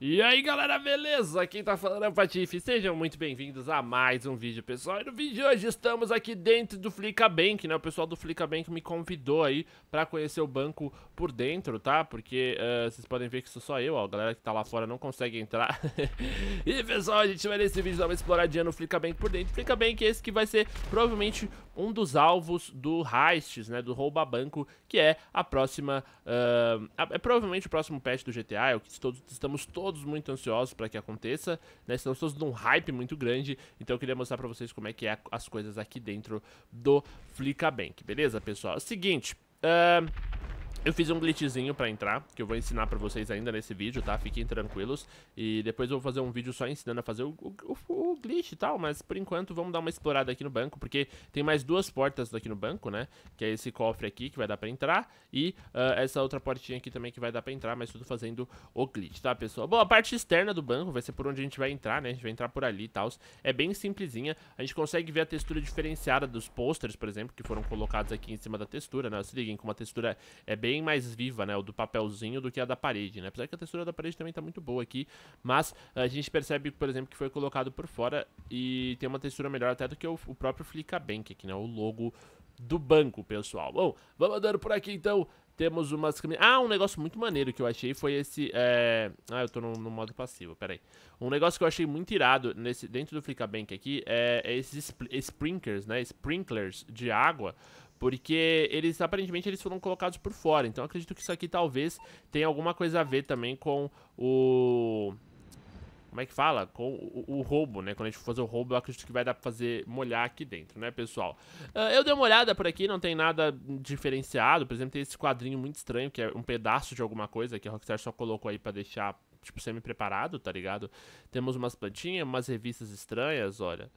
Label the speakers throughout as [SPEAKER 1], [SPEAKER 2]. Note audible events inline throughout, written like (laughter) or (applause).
[SPEAKER 1] E aí galera, beleza? Aqui tá falando é o Patife, sejam muito bem-vindos a mais um vídeo pessoal E no vídeo de hoje estamos aqui dentro do Flickabank, né? O pessoal do Flickabank me convidou aí pra conhecer o banco por dentro, tá? Porque uh, vocês podem ver que sou só eu, ó, a galera que tá lá fora não consegue entrar (laughs) E pessoal, a gente vai nesse vídeo dar uma exploradinha no Flickbank por dentro Flickabank é esse que vai ser provavelmente um dos alvos do heists, né? Do rouba banco, que é a próxima... Uh, é provavelmente o próximo patch do GTA, é o que todos, estamos todos todos muito ansiosos para que aconteça, né? Estamos todos num hype muito grande, então eu queria mostrar para vocês como é que é as coisas aqui dentro do Flickabank, beleza, pessoal? É seguinte, uh, eu fiz um glitchzinho pra entrar, que eu vou ensinar pra vocês ainda nesse vídeo, tá? Fiquem tranquilos. E depois eu vou fazer um vídeo só ensinando a fazer o, o, o, glitch e tal, mas por enquanto vamos dar uma explorada aqui no banco, porque tem mais duas portas aqui no banco, né? Que é esse cofre aqui que vai dar pra entrar e uh, essa outra portinha aqui também que vai dar pra entrar, mas tudo fazendo o glitch, tá, pessoal? Bom, a parte externa do banco vai ser por onde a gente vai entrar, né? A gente vai entrar por ali e tal. É bem simplesinha. A gente consegue ver a textura diferenciada dos posters, por exemplo, que foram colocados aqui em cima da textura, né? Se liguem como a textura é bem bem mais viva, né? O do papelzinho do que a da parede, né? Apesar que a textura da parede também tá muito boa aqui, mas a gente percebe, por exemplo, que foi colocado por fora e tem uma textura melhor até do que o, o próprio Flickabank aqui, né? O logo do banco, pessoal. Bom, vamos andando por aqui então. Temos umas Ah, um negócio muito maneiro que eu achei foi esse. É... Ah, eu tô no, no, modo passivo, peraí. Um negócio que eu achei muito irado nesse, dentro do Flickabank aqui é, é esses sprinklers, né? Sprinklers de água porque eles aparentemente eles foram colocados por fora. Então acredito que isso aqui talvez tenha alguma coisa a ver também com o como é que fala? Com o, o, roubo, né? Quando a gente for fazer o roubo, eu acredito que vai dar pra fazer molhar aqui dentro, né, pessoal? Uh, eu dei uma olhada por aqui, não tem nada diferenciado. Por exemplo, tem esse quadrinho muito estranho, que é um pedaço de alguma coisa, que a Rockstar só colocou aí pra deixar, tipo, semi-preparado, tá ligado? Temos umas plantinhas, umas revistas estranhas, olha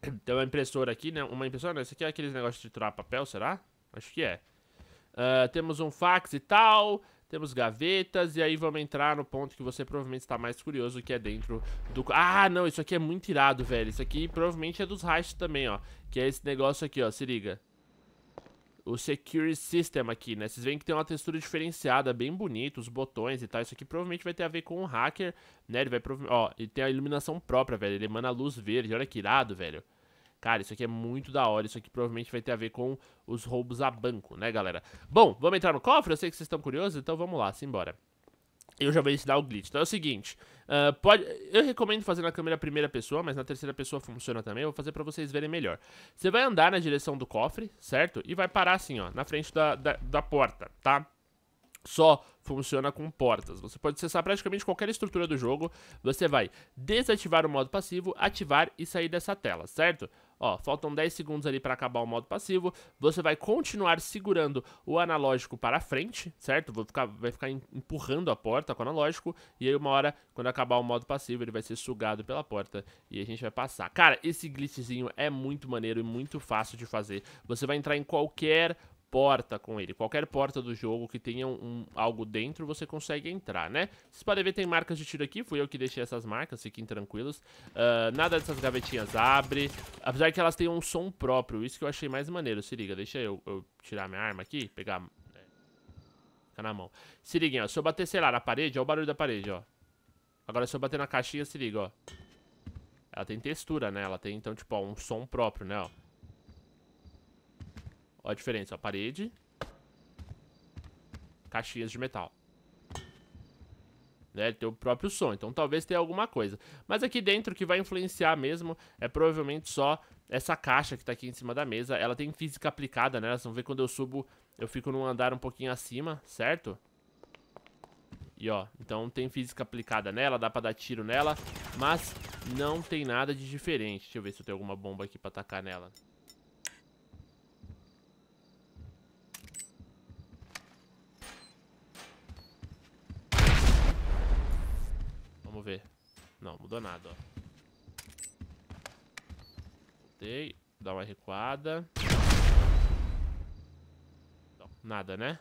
[SPEAKER 1] tem uma impressora aqui, né? Uma impressora, não, isso aqui é aqueles negócios de triturar papel, será? Acho que é. Uh, temos um fax e tal, temos gavetas, e aí vamos entrar no ponto que você provavelmente está mais curioso, que é dentro do... Ah, não, isso aqui é muito irado, velho. Isso aqui provavelmente é dos raios também, ó. Que é esse negócio aqui, ó, se liga o Security System aqui, né? Vocês veem que tem uma textura diferenciada, bem bonita, os botões e tal. Isso aqui provavelmente vai ter a ver com o um hacker, né? Ele vai Ó, ele tem a iluminação própria, velho. Ele emana luz verde. Olha que irado, velho. Cara, isso aqui é muito da hora. Isso aqui provavelmente vai ter a ver com os roubos a banco, né, galera? Bom, vamos entrar no cofre? Eu sei que vocês estão curiosos, então vamos lá, simbora. Eu já vou ensinar o glitch. Então é o seguinte, uh, pode, eu recomendo fazer na câmera primeira pessoa, mas na terceira pessoa funciona também. Eu vou fazer pra vocês verem melhor. Você vai andar na direção do cofre, certo? E vai parar assim, ó, na frente da, da, da porta, tá? Só funciona com portas. Você pode acessar praticamente qualquer estrutura do jogo. Você vai desativar o modo passivo, ativar e sair dessa tela, certo? Ó, faltam 10 segundos ali para acabar o modo passivo. Você vai continuar segurando o analógico para frente, certo? Vou ficar, vai ficar empurrando a porta com o analógico. E aí, uma hora, quando acabar o modo passivo, ele vai ser sugado pela porta e a gente vai passar. Cara, esse glitchzinho é muito maneiro e muito fácil de fazer. Você vai entrar em qualquer porta com ele. Qualquer porta do jogo que tenha um, um, algo dentro, você consegue entrar, né? Vocês podem ver, tem marcas de tiro aqui. Fui eu que deixei essas marcas, fiquem tranquilos. Uh, nada dessas gavetinhas abre. Apesar que elas tenham um som próprio. Isso que eu achei mais maneiro. Se liga, deixa eu, eu tirar minha arma aqui. Pegar... É, na mão. Se liga ó. Se eu bater, sei lá, na parede, ó o barulho da parede, ó. Agora se eu bater na caixinha, se liga, ó. Ela tem textura, né? Ela tem, então, tipo, ó, um som próprio, né, ó. Olha a diferença, ó. Parede. Caixinhas de metal. Né? tem o próprio som, então talvez tenha alguma coisa. Mas aqui dentro, o que vai influenciar mesmo é provavelmente só essa caixa que tá aqui em cima da mesa. Ela tem física aplicada, né? Vocês vão ver quando eu subo, eu fico num andar um pouquinho acima, certo? E ó, então tem física aplicada nela, dá pra dar tiro nela, mas não tem nada de diferente. Deixa eu ver se eu tenho alguma bomba aqui pra atacar nela. ver. Não, mudou nada, ó. Voltei. Dá uma recuada. Não, nada, né?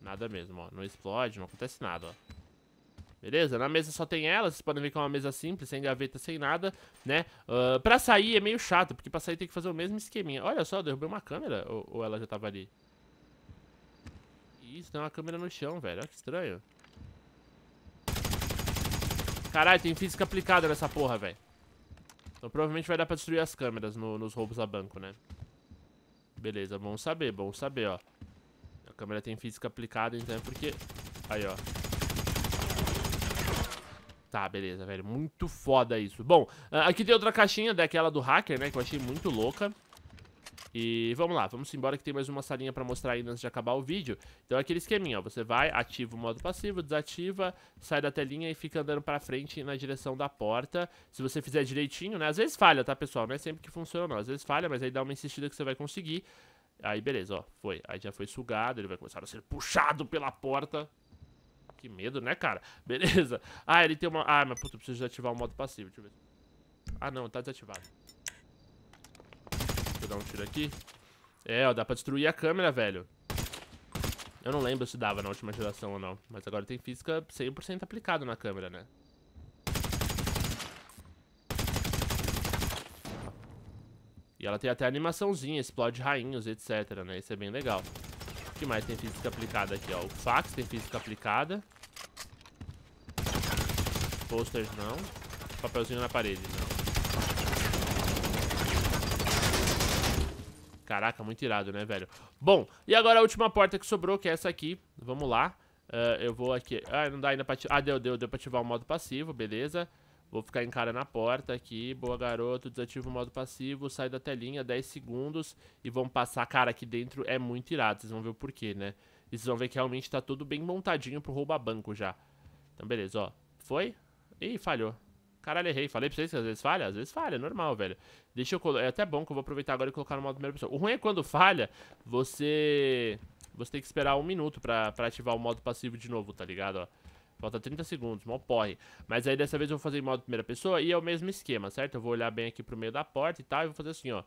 [SPEAKER 1] Nada mesmo, ó. Não explode, não acontece nada, ó. Beleza? Na mesa só tem ela, vocês podem ver que é uma mesa simples, sem gaveta, sem nada, né? Uh, pra sair é meio chato, porque pra sair tem que fazer o mesmo esqueminha. Olha só, eu derrubei uma câmera, ou, ou ela já tava ali? Isso, tem uma câmera no chão, velho. Olha que estranho. Caralho, tem física aplicada nessa porra, velho. Então provavelmente vai dar pra destruir as câmeras no, nos roubos a banco, né? Beleza, bom saber, bom saber, ó. A câmera tem física aplicada, então é porque... Aí, ó. Tá, beleza, velho. Muito foda isso. Bom, ah, aqui tem outra caixinha daquela do hacker, né? Que eu achei muito louca. E vamos lá, vamos embora que tem mais uma salinha pra mostrar ainda antes de acabar o vídeo. Então é aquele esqueminha, ó. Você vai, ativa o modo passivo, desativa, sai da telinha e fica andando pra frente na direção da porta. Se você fizer direitinho, né? Às vezes falha, tá, pessoal? Não é sempre que funciona, não. Às vezes falha, mas aí dá uma insistida que você vai conseguir. Aí beleza, ó, foi. Aí já foi sugado, ele vai começar a ser puxado pela porta. Que medo, né, cara? (laughs) Beleza. Ah, ele tem uma... Ah, mas puta, eu preciso desativar o modo passivo, deixa eu ver. Ah, não, tá desativado dar um tiro aqui. É, ó, dá pra destruir a câmera, velho. Eu não lembro se dava na última geração ou não. Mas agora tem física 100% aplicado na câmera, né? E ela tem até animaçãozinha, explode rainhos, etc, né? Isso é bem legal. O que mais tem física aplicada aqui, ó? O fax tem física aplicada. Posters não. Papelzinho na parede, não. Caraca, muito irado, né, velho? Bom, e agora a última porta que sobrou, que é essa aqui. Vamos lá. Uh, eu vou aqui... Ah, não dá ainda pra... Ah, deu, deu, deu pra ativar o modo passivo, beleza. Vou ficar encarando a porta aqui. Boa, garoto. Desativa o modo passivo. Sai da telinha, 10 segundos. E vão passar... Cara, aqui dentro é muito irado. Vocês vão ver o porquê, né? E vocês vão ver que realmente tá tudo bem montadinho pro roubar banco já. Então, beleza, ó. Foi? Ih, falhou. Caralho, errei. Falei pra vocês que às vezes falha? Às vezes falha, é normal, velho. Deixa eu colocar. É até bom que eu vou aproveitar agora e colocar no modo primeira pessoa. O ruim é quando falha, você. Você tem que esperar um minuto pra, pra ativar o modo passivo de novo, tá ligado? Ó. Falta 30 segundos, Mó porre. Mas aí dessa vez eu vou fazer em modo primeira pessoa e é o mesmo esquema, certo? Eu vou olhar bem aqui pro meio da porta e tal e vou fazer assim, ó.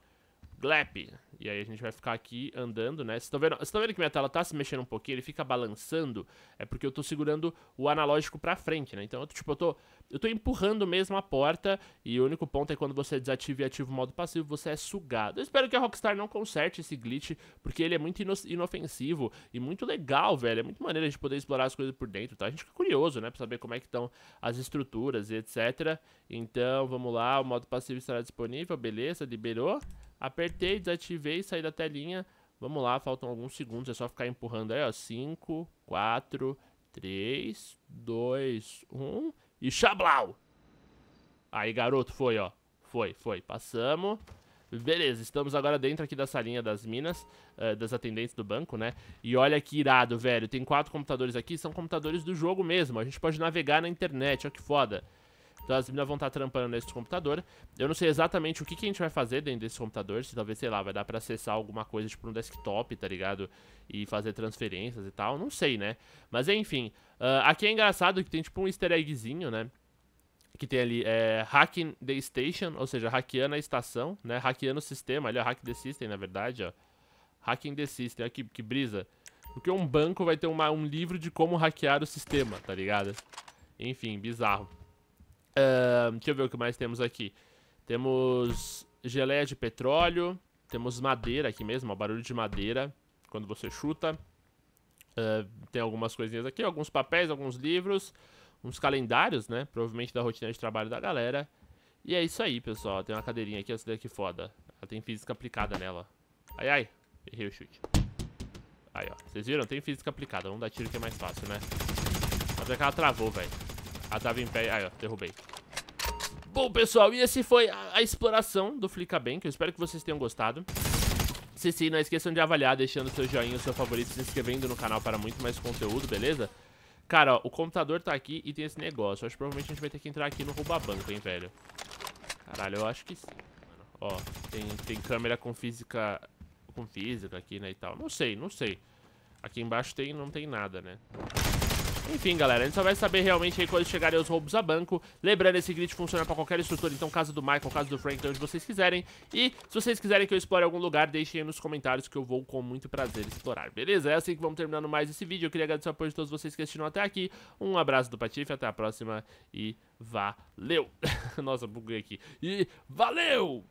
[SPEAKER 1] Glap. E aí a gente vai ficar aqui andando, né? Vocês estão vendo, vendo que minha tela tá se mexendo um pouquinho, ele fica balançando. É porque eu tô segurando o analógico pra frente, né? Então, eu, tipo, eu tô, eu tô empurrando mesmo a porta. E o único ponto é quando você desativa e ativa o modo passivo, você é sugado. Eu espero que a Rockstar não conserte esse glitch, porque ele é muito ino inofensivo e muito legal, velho. É muito maneiro a gente poder explorar as coisas por dentro, tá? A gente fica curioso, né? Pra saber como é que estão as estruturas e etc. Então, vamos lá. O modo passivo estará disponível, beleza, liberou. Apertei, desativei, saí da telinha. Vamos lá, faltam alguns segundos, é só ficar empurrando aí, ó. 5, 4, 3, 2, 1 e xablau! Aí, garoto, foi, ó. Foi, foi. Passamos. Beleza, estamos agora dentro aqui da salinha das minas, uh, das atendentes do banco, né? E olha que irado, velho. Tem quatro computadores aqui, são computadores do jogo mesmo. A gente pode navegar na internet, ó que foda. Então as meninas vão estar tá trampando nesse computador. Eu não sei exatamente o que, que a gente vai fazer dentro desse computador. Se talvez, sei lá, vai dar pra acessar alguma coisa, tipo, um desktop, tá ligado? E fazer transferências e tal. Não sei, né? Mas enfim. Uh, aqui é engraçado que tem tipo um easter eggzinho, né? que tem ali é, hacking the station, ou seja, hackeando a estação, né? Hackeando o sistema, ali, ó, hack the system, na verdade, ó. Hacking the system, aqui que, brisa. Porque um banco vai ter uma, um livro de como hackear o sistema, tá ligado? Enfim, bizarro. Uh, deixa eu ver o que mais temos aqui. Temos geleia de petróleo. Temos madeira aqui mesmo, ó, barulho de madeira quando você chuta. Uh, tem algumas coisinhas aqui, alguns papéis, alguns livros, uns calendários, né? Provavelmente da rotina de trabalho da galera. E é isso aí, pessoal. Tem uma cadeirinha aqui, essa daqui é foda. Ela tem física aplicada nela. Ai, ai. Errei o chute. Aí, ó. Vocês viram? Tem física aplicada. Vamos dar tiro que é mais fácil, né? Mas é que ela travou, velho. Ah, em pé. Aí, ah, ó, derrubei. Bom, pessoal, e esse foi a, exploração do Flickbank. Eu espero que vocês tenham gostado. Se sim, não esqueçam de avaliar, deixando seu joinha, seu favorito, se inscrevendo no canal para muito mais conteúdo, beleza? Cara, ó, o computador tá aqui e tem esse negócio. acho que provavelmente a gente vai ter que entrar aqui no roubabanco, hein, velho? Caralho, eu acho que sim, mano. Ó, tem, tem câmera com física... Com física aqui, né, e tal. Não sei, não sei. Aqui embaixo tem, não tem nada, né? Enfim, galera, a gente só vai saber realmente aí quando chegarem os roubos a banco. Lembrando, esse grid funciona pra qualquer estrutura, então casa do Michael, casa do Frank, onde vocês quiserem. E se vocês quiserem que eu explore algum lugar, deixem aí nos comentários que eu vou com muito prazer explorar, beleza? É assim que vamos terminando mais esse vídeo. Eu queria agradecer o apoio de todos vocês que assistiram até aqui. Um abraço do Patife, até a próxima e valeu! (laughs) Nossa, buguei aqui. E valeu!